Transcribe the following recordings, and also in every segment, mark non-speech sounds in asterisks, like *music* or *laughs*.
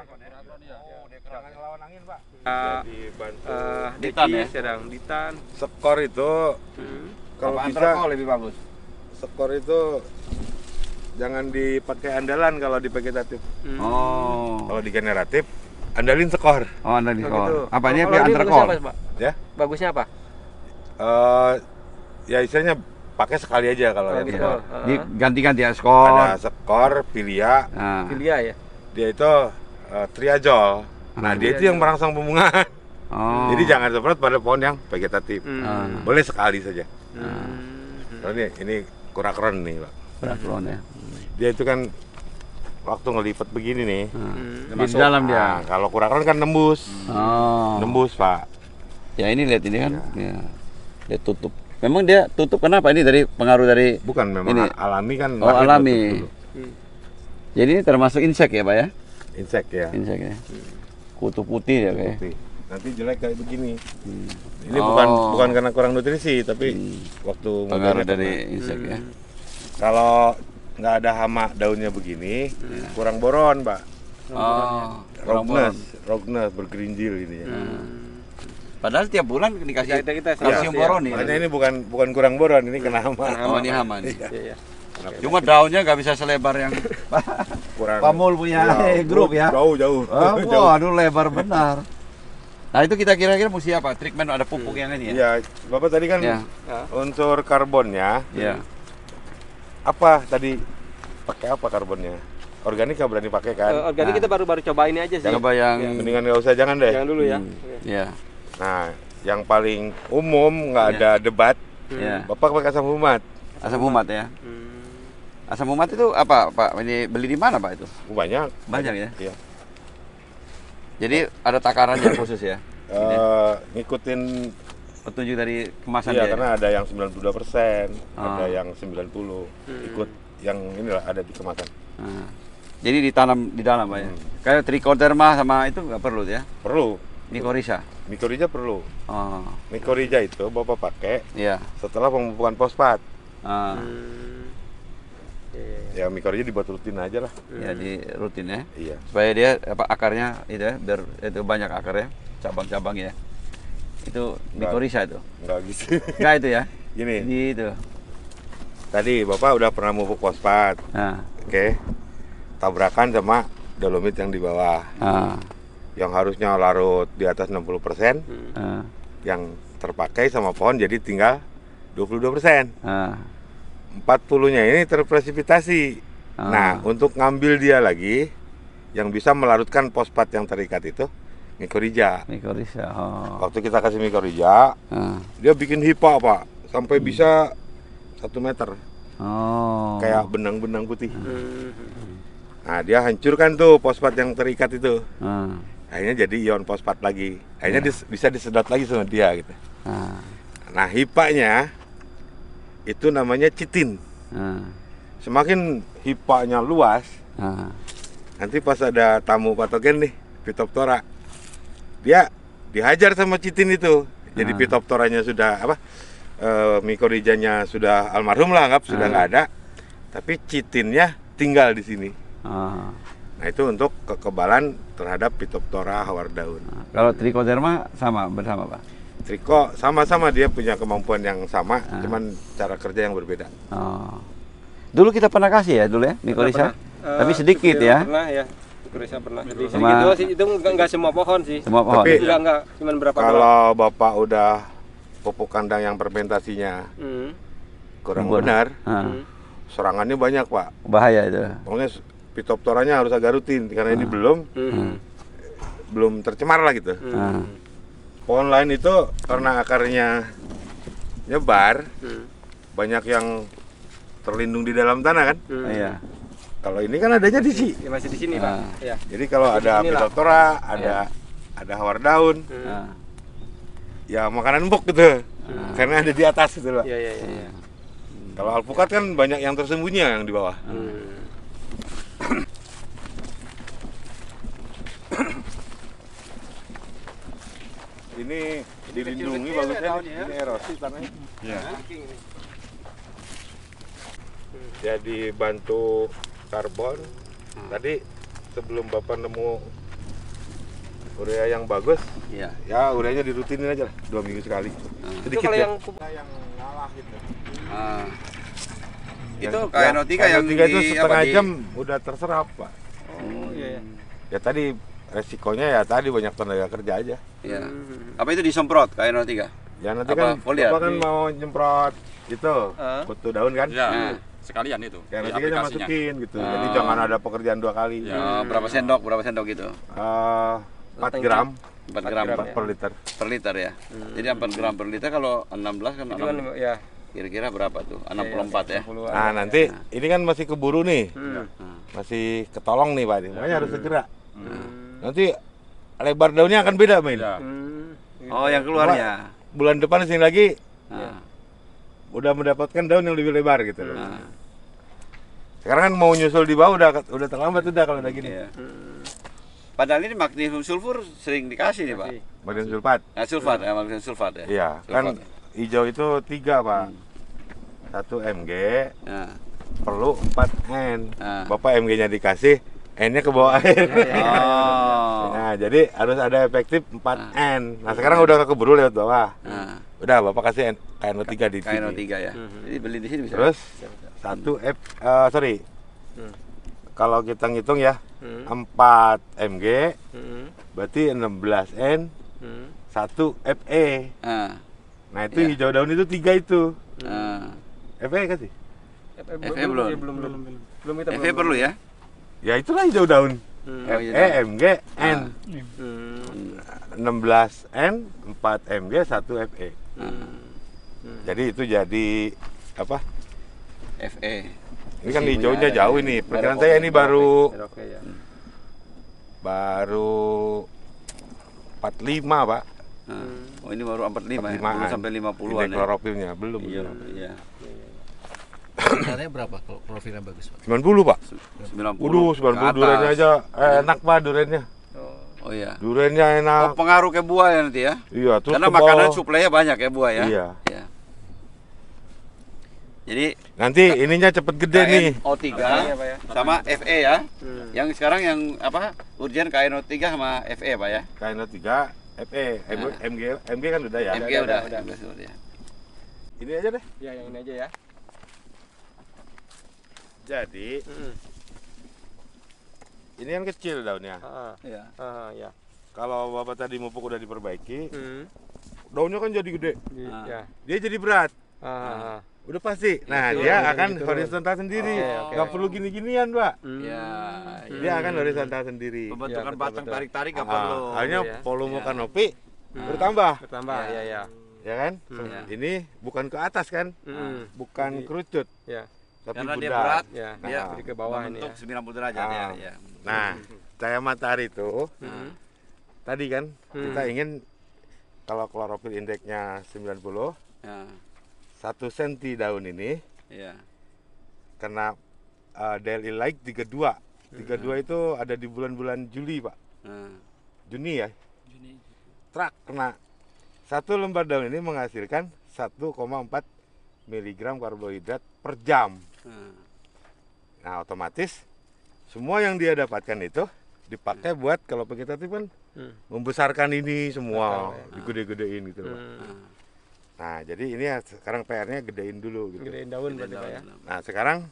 Jangan ya? iya. oh, angin, Pak. Uh, Ditan ya. ya? Sedang Ditan. Skor itu hmm. kalau bisa lebih bagus. Skor itu jangan dipakai andalan kalau dipakai tatif. Hmm. Oh. Kalau di generatif andalin skor. Oh, andalin skor. Gitu. Apanya oh, antar call? Ya. Bagusnya apa? Eh, ya istilahnya pakai sekali aja kalau oh, gitu. ganti-ganti ya skor. Ada skor, pilia. Nah. Pilia ya. Dia itu uh, triajol. Nah, nah, dia itu yang merangsang pembungaan. Oh. Jadi jangan semprot pada pohon yang vegetatif. Hmm. Ah. Boleh sekali saja. Hmm. Oh, ini ini kurakron nih, Pak. Kurakron ya. Dia itu kan waktu ngelipet begini nih. Ah. Hmm. Masuk, di dalam dia. Nah, kalau kurakron kan nembus. Oh. Nembus, Pak. Ya ini lihat ini kan. Ya. ya. Dia tutup. Memang dia tutup kenapa ini dari pengaruh dari Bukan memang ini. alami kan. Oh, alami. Hmm. Jadi ini termasuk insek ya, Pak ya? insek ya insek ya hmm. kutu putih ya kayak nanti jelek kayak begini hmm. ini oh. bukan bukan karena kurang nutrisi tapi hmm. waktu pengaruh dari insek ya hmm. kalau nggak ada hama daunnya begini hmm. kurang boron pak oh, rognes, rognes bergerinjil ini ya hmm. Padahal tiap bulan dikasih kita, kita kalsium iya. ya. boron ya. Makanya ini bukan bukan kurang boron, ini kena hama. hama. ini hama nih. Iya. Iya, iya. Cuma daunnya nggak bisa selebar yang *laughs* kurang. Pamul punya ya, *laughs* grup ya. Jauh jauh. Oh, *laughs* jauh. lebar *laughs* benar. Nah itu kita kira-kira mesti apa? Treatment ada pupuk yang ini ya? Iya, Bapak tadi kan ya. unsur karbonnya. Ya. Apa tadi pakai apa karbonnya? Organik nggak berani pakai kan? Uh, organik nah. kita baru-baru coba ini aja sih. Jangan bayang. Ya. Mendingan nggak usah jangan deh. Jangan dulu ya. Hmm. Ya. Nah, yang paling umum nggak ya. ada debat. Ya. Bapak pakai asam humat. Asam humat ya. Hmm Asam umat itu apa, Pak? Ini beli di mana, Pak itu? Banyak. Banyak ya? Iya. Jadi ada takarannya *coughs* khusus ya? Uh, ngikutin petunjuk dari kemasan iya, dia. Ya? karena ada yang 92 persen, ah. ada yang 90 hmm. ikut yang inilah ada di kemasan. Ah. Jadi ditanam di dalam ya? hmm. ya. Kayak trichoderma sama itu nggak perlu ya? Perlu. Mikoriza. Mikoriza perlu. Oh. Ah. Mikoriza itu bapak pakai. Iya. Setelah pemupukan fosfat. Ah. Hmm ya mikornya dibuat rutin aja lah ya di rutin ya iya supaya dia apa akarnya itu ya biar itu banyak akarnya cabang cabang ya. itu mikorisa itu Enggak gitu Enggak itu ya *laughs* gini Ini itu tadi bapak udah pernah mupuk fosfat nah. oke okay. tabrakan sama dolomit yang di bawah nah. yang harusnya larut di atas 60% persen nah. yang terpakai sama pohon jadi tinggal 22% nah 40-nya ini terpresipitasi. Ah. Nah, untuk ngambil dia lagi yang bisa melarutkan pospat yang terikat itu mikoriza. Mikoriza. Oh. Waktu kita kasih mikoriza, ah. dia bikin hipa, Pak, sampai hmm. bisa satu meter. Oh. Kayak benang-benang putih. Hmm. Nah, dia hancurkan tuh pospat yang terikat itu. Ah. Akhirnya jadi ion pospat lagi. Akhirnya ya. dis bisa disedot lagi sama dia gitu. Ah. Nah, hipanya itu namanya citin. Uh. Semakin hipanya luas, uh. nanti pas ada tamu patogen nih, Pitoptora, dia dihajar sama citin itu. Jadi uh. Pitoptoranya sudah apa? E, eh, mikorijanya sudah almarhum lah, anggap sudah nggak ada. Tapi citinnya tinggal di sini. Nah itu untuk kekebalan terhadap Pitoptora hawar daun. Kalau Trichoderma sama bersama pak? Triko sama-sama dia punya kemampuan yang sama, uh. cuman cara kerja yang berbeda. Oh. Dulu kita pernah kasih ya dulu ya Mikorisa, uh, tapi eh, sedikit iya, ya. Pernah ya. Mikorisa pernah. Jadi Cuma, itu sih itu enggak, semua pohon sih. Semua pohon. Tapi enggak, enggak cuman berapa Kalau doang. Bapak udah pupuk kandang yang fermentasinya hmm. kurang Bukan. benar. Ah. Hmm. Serangannya banyak, Pak. Bahaya itu. Pokoknya pitoptoranya harus agak rutin karena hmm. ini ah. belum hmm. belum tercemar lah gitu. Hmm. hmm pohon lain itu karena akarnya nyebar hmm. banyak yang terlindung di dalam tanah kan hmm. iya kalau ini kan adanya di sini ya, masih di sini nah. pak ya. jadi kalau ada pitotora ada ya. ada hawar daun hmm. Ah. ya makanan empuk gitu ah. karena ada di atas gitu loh iya iya. ya, kalau alpukat kan banyak yang tersembunyi yang di bawah hmm. ini dilindungi bagusnya ya, ya. ini erosi tanahnya. Iya. Nah, ya. Jadi bantu karbon. Hmm. Tadi sebelum bapak nemu urea yang bagus, ya, ya ureanya dirutinin aja lah dua minggu sekali. Hmm. Sedikit ya. Yang, yang ngalah gitu. Ah. Yang, itu ya, kno yang, tiga itu setengah jam udah terserap pak. Oh iya, iya. Ya tadi resikonya ya tadi banyak tenaga kerja aja ya hmm. apa itu disemprot kayak 03 ya nanti apa, kan foliar? Ya? bapak kan hmm. mau nyemprot itu uh. kutu daun kan ya. Hmm. sekalian itu ya nanti kan masukin gitu uh. jadi jangan ada pekerjaan dua kali ya, hmm. berapa sendok berapa sendok gitu uh, ah, 4 gram 4 gram, 4 gram ya. per liter per liter ya hmm. jadi 4 gram per liter kalau 16 kan 6, kan ya kira-kira berapa tuh? 64 iya, ya. ya. Nah, nanti ya. ini kan masih keburu nih. Hmm. Iya. Masih ketolong nih, Pak. Makanya hmm. harus segera. Hmm. Nanti lebar daunnya akan beda main. Ya. Hmm, Oh yang keluarnya. Cuma, ya? bulan depan sini lagi nah. udah mendapatkan daun yang lebih lebar gitu loh. Ah. Sekarang kan mau nyusul di bawah udah udah terlambat udah kalau udah gini. Ya. Hmm. Padahal ini magnesium sulfur sering dikasih nih pak. Magnesium sulfat. Ya, sulfat ya magnesium sulfat ya. Iya kan hijau itu tiga pak. Hmm. Satu mg. Ya. Ah. Perlu 4 n. Bapak mg-nya dikasih N-nya ke bawah air. Oh, iya, iya, iya. oh. Nah, jadi harus ada efektif 4 nah. N. Nah, sekarang udah keburu lewat bawah. Nah. Udah, Bapak kasih KNO3 di sini. KNO3 ya. Hmm. Jadi beli di sini bisa. Terus satu F uh, sorry. Hmm. Kalau kita ngitung ya, hmm. 4 MG. Hmm. Berarti 16 N. Hmm. 1 FE. Uh. Nah, itu yeah. hijau daun itu tiga itu. Uh. Nah. FE kasih. FE e belum. Belum belum belum. Belum kita belum. FE perlu ya? ya itulah hijau daun hmm. E M G ah. N hmm. 16 N 4 M G 1 F E hmm. Hmm. jadi itu jadi apa F E ini kan hijaunya jauh ya. ini perkiraan saya ini baru e, ya. baru 45 e, ya. pak hmm. oh ini baru 45 45 ya? sampai 50 an ini klorofilnya belum iya, iya. Hektare berapa kalau profilnya bagus Pak? 90 Pak 90 Udah 90 durennya aja eh, enak Pak durennya Oh, oh iya. Duriannya enak. Oh, pengaruh ke buah ya nanti ya. Iya, terus Karena kebal... makanan suplainya banyak ya buah ya. Iya. ya. Jadi nanti ininya cepet gede KN nih. kno 3 e ya, sama iya, FE ya. Hmm. Yang sekarang yang apa? Urgen KNO3 sama FE Pak ya. KNO3, FE, MG, nah. MG kan udah ya. MG udah, udah, udah, udah, udah. Ini aja deh. Ya, yang ini aja ya. Jadi hmm. ini kan kecil daunnya. Ah, ya. Ah, ya. Kalau bapak tadi mupuk udah diperbaiki, hmm. daunnya kan jadi gede. Iya. Ah. Iya. Dia jadi berat. Ah. ah. ah. Nah, udah pasti. Gitu. Nah, gitu, dia akan gitu. horizontal sendiri. Oh, okay. Gak perlu gini-ginian, Pak. Hmm. Ya, dia akan horizontal sendiri. Pembentukan ya, batang tarik-tarik gak ah, perlu. Hanya ya. volume ya. kanopi hmm. bertambah. Bertambah, ya ya. Ya kan? Hmm. Ini bukan ke atas kan? Hmm. Bukan kerucut. Ya tapi karena bundar, dia berat ya, nah, dia ke bawah ini ya. 90 derajat ah. ya, ya, Nah, cahaya matahari itu hmm. tadi kan hmm. kita ingin kalau klorofil indeksnya sembilan puluh, ya. satu senti daun ini ya. kena uh, eh, daily light dua, hmm. tiga dua itu ada di bulan-bulan Juli Pak hmm. Juni ya Juni. trak kena satu lembar daun ini menghasilkan 1,4 miligram karbohidrat per jam. Hmm. Nah, otomatis semua yang dia dapatkan itu dipakai hmm. buat kalau vegetatif kan hmm. membesarkan ini semua, ya. oh, digede-gedein gitu loh. Hmm. Nah, jadi ini ya, sekarang PR-nya gedein dulu gitu. Gedein daun gedein ya? daun, ya. Nah, sekarang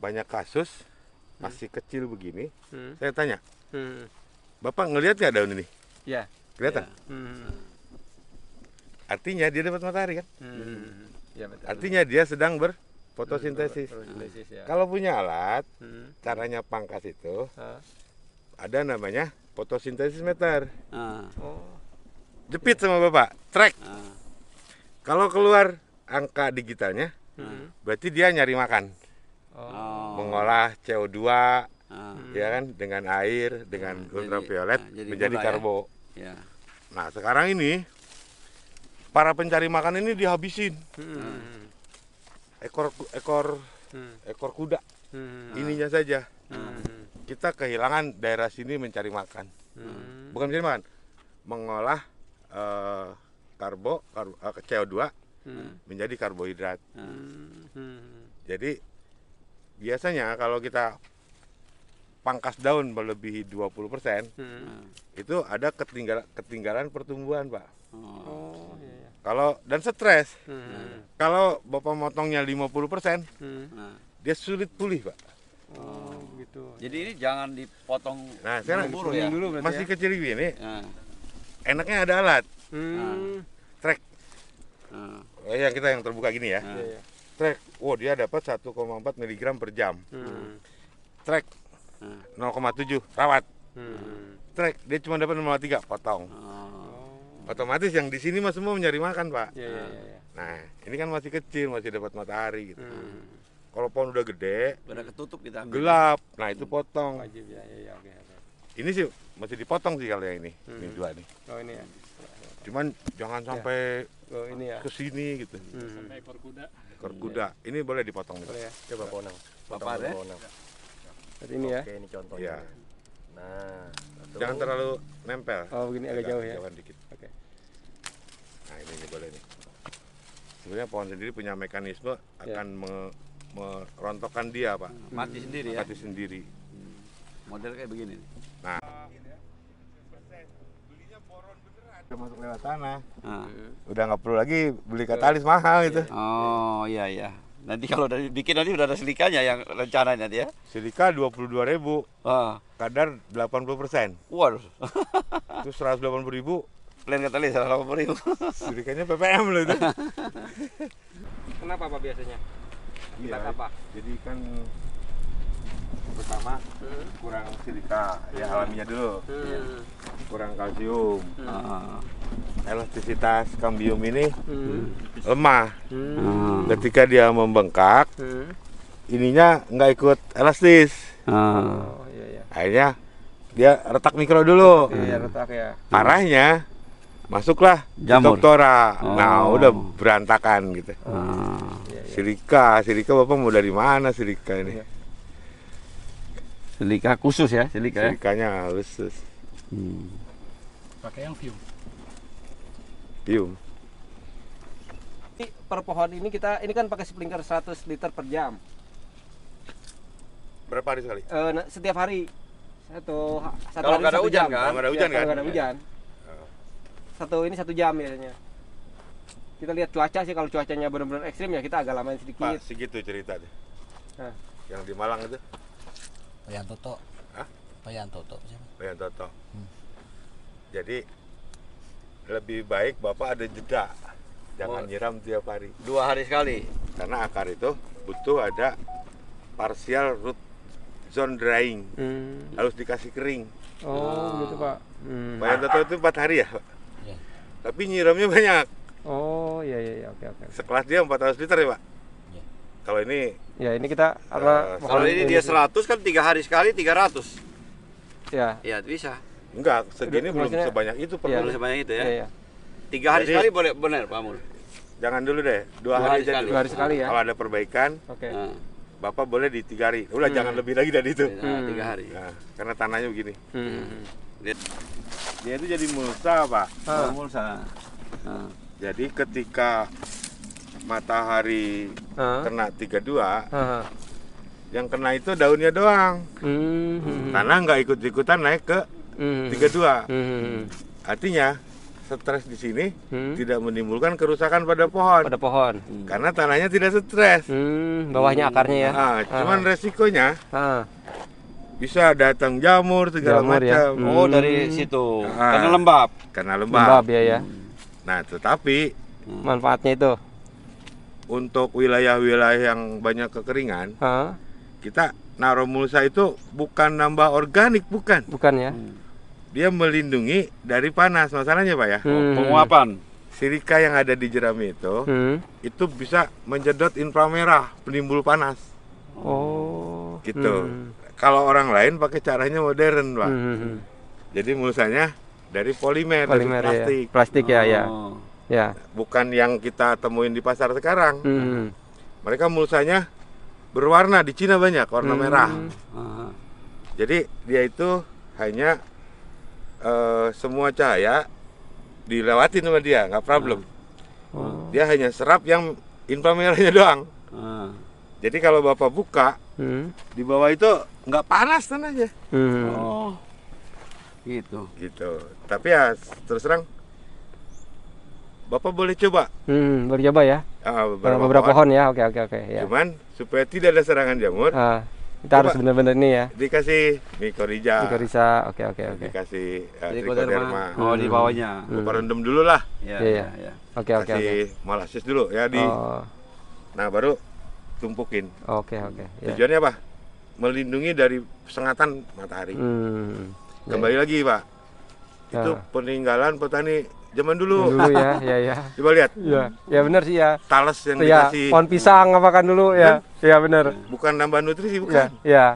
banyak kasus hmm. masih hmm. kecil begini. Hmm. Saya tanya. Hmm. Bapak ngelihat nggak daun ini? Ya. Kelihatan? Ya. Hmm. Artinya dia dapat matahari kan? Hmm. Ya, betul. Artinya dia sedang ber fotosintesis. fotosintesis ya. Kalau punya alat, hmm. caranya pangkas itu ada namanya fotosintesis meter. Ah. Oh. Jepit sama bapak, track. Ah. Kalau keluar angka digitalnya, hmm. berarti dia nyari makan, oh. mengolah CO2, ah. ya kan, dengan air, dengan nah, ultraviolet jadi, menjadi jadi menjadi ya. karbo. Ya. Nah sekarang ini para pencari makan ini dihabisin. Hmm ekor ekor hmm. ekor kuda hmm. ininya saja hmm. kita kehilangan daerah sini mencari makan hmm. bukan mencari makan mengolah uh, karbo, karbo uh, eh, CO2 hmm. menjadi karbohidrat hmm. Hmm. jadi biasanya kalau kita pangkas daun melebihi 20% hmm. itu ada ketinggalan ketinggalan pertumbuhan pak oh kalau dan stres. Hmm. Kalau bapak motongnya 50%, hmm. Nah. dia sulit pulih, Pak. Oh, gitu. Jadi ini jangan dipotong Nah, sekarang buru -buru ya? dulu masih ya? kecil gini. Nah. Enaknya ada alat. Hmm. Nah. Trek. Nah. Oh, yang kita yang terbuka gini ya. Nah. Iya, iya. Trek. Wow, dia dapat 1,4 mg per jam. Hmm. Trek. Nah. 0,7 rawat. Hmm. Trek dia cuma dapat 0,3 potong. Nah otomatis yang di sini mas semua mencari makan pak ya, ya, ya, nah ini kan masih kecil masih dapat matahari gitu hmm. kalau pohon udah gede udah ketutup kita ambil. gelap nah itu hmm. potong Wajib, ya, ya, ya, okay, okay. ini sih masih dipotong sih kalau yang ini hmm. ini dua nih oh ini ya cuman jangan ya. sampai ya. oh, ini ya. ke sini gitu hmm. sampai ekor kuda ekor kuda ya. ini boleh dipotong nih boleh ya. coba ponang bapak ya jadi ini ya oke ini contohnya ya. nah jangan terlalu nempel oh begini agak, agak jauh ya jauh dikit boleh nih. Sebenarnya pohon sendiri punya mekanisme ya. akan me merontokkan dia, Pak. Mati sendiri Mati ya. Mati sendiri. Hmm. Model kayak begini. Nah. Udah masuk lewat tanah. Ah. Udah nggak perlu lagi beli katalis mahal gitu. Oh, iya iya. Nanti kalau dari bikin nanti udah ada silikanya yang rencananya dia. ya. Silika 22 ribu. Ah. Kadar 80 persen. Waduh. *laughs* Itu 180 ribu plan kata salah delapan puluh ribu. *laughs* PPM loh itu. *laughs* Kenapa pak biasanya? Iya. apa? Jadi kan pertama hmm. kurang silika hmm. ya alaminya dulu iya. hmm. kurang kalsium hmm. Ah. elastisitas kambium ini hmm. lemah hmm. ketika dia membengkak hmm. ininya nggak ikut elastis hmm. oh, iya, iya. akhirnya dia retak mikro dulu iya, retak ya parahnya masuklah Jamur. doktora oh. nah udah berantakan gitu ah. Iya, iya. silika silika bapak mau dari mana silika ini iya. silika khusus ya silika ya? silikanya ya? khusus hmm. pakai yang pium pium per pohon ini kita ini kan pakai sprinkler 100 liter per jam berapa hari sekali? E, setiap hari satu, satu kalau nggak ada, kan? ada hujan kan? Kalau nggak ada hujan kan? Kalau nggak ada hujan satu ini satu jam biasanya kita lihat cuaca sih kalau cuacanya benar-benar ekstrim ya kita agak lama sedikit Pak, segitu cerita deh nah. yang di Malang itu Payan Toto Bayan Toto Bayan Toto hmm. jadi lebih baik Bapak ada jeda jangan oh. nyiram tiap hari dua hari sekali karena akar itu butuh ada partial root zone drying hmm. harus dikasih kering oh, oh. gitu ah. Pak hmm. Payan Toto itu empat hari ya tapi nyiramnya banyak oh iya iya, iya. oke oke sekelas dia 400 liter ya pak ya. kalau ini ya ini kita apa uh, kalau ini dia 100 kan tiga hari sekali 300 ya ya bisa enggak segini Udah, belum maksudnya, sebanyak itu perlu ya. sebanyak itu ya, ya, ya. tiga hari Jadi, sekali boleh benar pak Mul jangan dulu deh dua, dua hari, hari sekali. dua hari sekali ya kalau ada perbaikan oke okay. nah. bapak boleh di tiga hari udah hmm. jangan lebih lagi dari itu hmm. tiga hari nah, karena tanahnya begini hmm. hmm, hmm dia itu jadi mulsa pak ah. oh, mulsa ah. jadi ketika matahari ha. Ah. kena tiga dua, yang kena itu daunnya doang hmm. karena nggak ikut-ikutan naik ke hmm. dua. hmm. artinya stres di sini hmm. tidak menimbulkan kerusakan pada pohon. Pada pohon. Hmm. Karena tanahnya tidak stres. Hmm, bawahnya akarnya ya. Nah, ah. cuman resikonya ah bisa datang jamur segala jamur, ya. macam. Ya? Hmm. Oh dari situ nah, karena lembab. Karena lembab. Lembab ya ya. Hmm. Nah tetapi hmm. manfaatnya itu untuk wilayah-wilayah yang banyak kekeringan ha? kita naruh mulsa itu bukan nambah organik bukan. Bukan ya. Hmm. Dia melindungi dari panas masalahnya pak ya. Hmm. Oh, penguapan. Sirika yang ada di jerami itu hmm. itu bisa menjedot inframerah penimbul panas. Oh. Gitu. Hmm kalau orang lain pakai caranya modern pak hmm. hmm, hmm. jadi mulsanya dari polimer, polimer dari ya. plastik ya. plastik ya. oh. ya ya bukan yang kita temuin di pasar sekarang hmm, hmm. mereka mulsanya berwarna di Cina banyak warna hmm. merah uh. jadi dia itu hanya uh, semua cahaya dilewatin sama dia nggak problem uh. Uh. dia hanya serap yang inframerahnya *laughs* doang ah. jadi kalau bapak buka hmm. di bawah itu nggak panas tanahnya. Hmm. Oh, gitu. Gitu. Tapi ya terus terang, bapak boleh coba. Hmm, boleh coba ya. Ah, beberapa, beberapa pohon. pohon ya. Oke oke oke. Ya. Cuman supaya tidak ada serangan jamur. Ah, kita coba. harus benar-benar ini ya. Dikasih mikoriza. Mikoriza. Oke oke oke. Dikasih uh, Oh di bawahnya. Hmm. Bapak rendam dulu lah. Iya iya. iya, iya. Oke oke oke. Malasis dulu ya di. Oh. Nah baru tumpukin. Oke okay, oke. Okay. Iya. Tujuannya yeah. apa? melindungi dari sengatan matahari. Hmm. Kembali ya. lagi pak, itu ah. peninggalan petani zaman dulu. Dulu ya, *laughs* ya ya. Coba lihat. Ya, ya benar sih ya. Talas yang ya, dikasih. Pohon pisang hmm. apa kan dulu ya? Kan? Ya benar. Bukan nambah nutrisi ya, bukan. Ya. ya.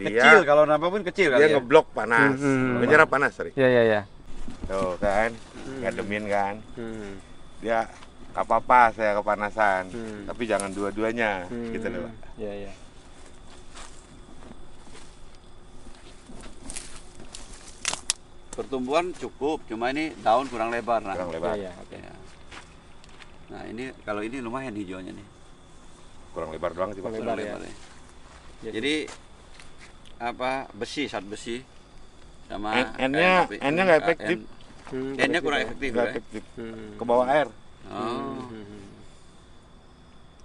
Dia, kecil kalau nambah pun kecil Dia ya. ngeblok panas, hmm, hmm, menyerap panas sorry. Ya ya ya. Tuh kan, hmm. ngademin kan. Hmm. Dia apa apa saya kepanasan, hmm. tapi jangan dua-duanya hmm. gitu loh. Pak. Ya ya. pertumbuhan cukup cuma ini daun kurang lebar nah kurang lebar ya, ya, okay. ya. nah ini kalau ini lumayan hijaunya nih kurang lebar doang sih kurang lebar, ya. lebar ya. Ya. jadi apa besi saat besi sama N-nya n nggak ah, efektif n hmm, kurang efektif nggak ya? efektif hmm. ke bawah air oh. Hmm.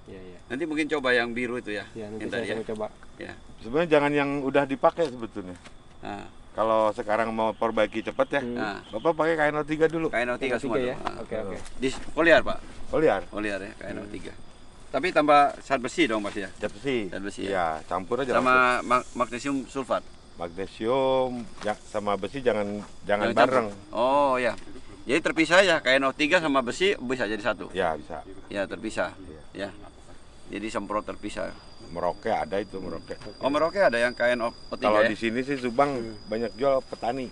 Ya, ya. nanti mungkin coba yang biru itu ya, ya nanti yang ya. coba ya. sebenarnya jangan yang udah dipakai sebetulnya nah kalau sekarang mau perbaiki cepat ya, hmm. Nah. Bapak pakai KNO3 dulu. KNO3, KNO3 semua ya. Oke, oke. Okay, okay. Di foliar, Pak. Foliar. Foliar ya, KNO3. Hmm. Tapi tambah zat besi dong, Mas ya. Zat besi. Zat besi. Ya? Iya, ya campur aja. Sama mag magnesium sulfat. Magnesium ya, sama besi jangan jangan, jangan bareng. Campur. Oh, ya. Jadi terpisah ya, KNO3 sama besi bisa jadi satu. Ya, bisa. Ya, terpisah. Ya. ya. Jadi semprot terpisah. Merauke ada itu Merauke. Oh Merauke ada yang kain o Kalau ya? di sini sih Subang hmm. banyak jual petani.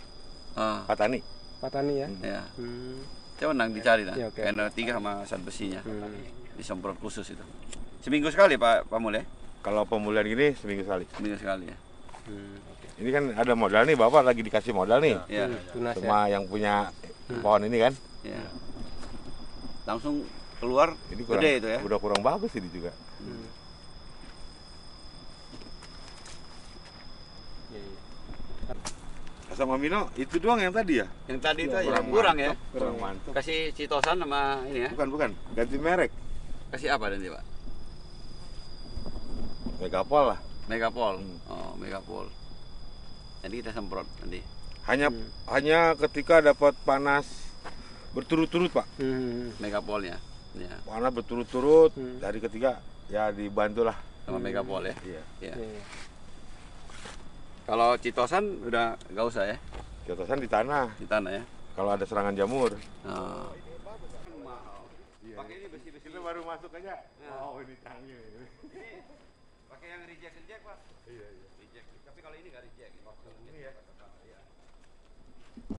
Ah. Petani. Petani ya. Hmm. ya. Hmm. Coba nang dicari nah. Ya, okay. Kain tiga sama san besinya. Hmm. Disemprot khusus itu. Seminggu sekali Pak Pamule? Kalau pemulihan gini seminggu sekali. Seminggu sekali ya. Hmm, Ini kan ada modal nih Bapak lagi dikasih modal nih. Ya. ya. Hmm, Semua ya. yang punya hmm. pohon ini kan. Ya. Langsung keluar ini kurang, gede itu ya. Udah kurang bagus ini juga. Hmm. sama Mino itu doang yang tadi ya? Yang tadi itu Kurang, kurang ya? Kurang mantap. Kasih Citosan sama ini ya? Bukan, bukan. Ganti merek. Kasih apa nanti, Pak? Megapol lah. Megapol. Hmm. Oh, Megapol. Jadi kita semprot nanti. Hanya hmm. hanya ketika dapat panas berturut-turut, Pak. Hmm. hmm, hmm. Megapolnya. Ya. Panas berturut-turut hmm. dari ketiga ya dibantulah sama hmm. Megapol ya. Iya. Ya. Kalau citosan udah nggak usah ya? Citosan di tanah. Di tanah ya. Kalau ada serangan jamur. Oh. Pakai ini besi-besi. Kita baru masuk aja. Oh, ini canggih. Pakai yang reject-reject, Pak. Iya, iya.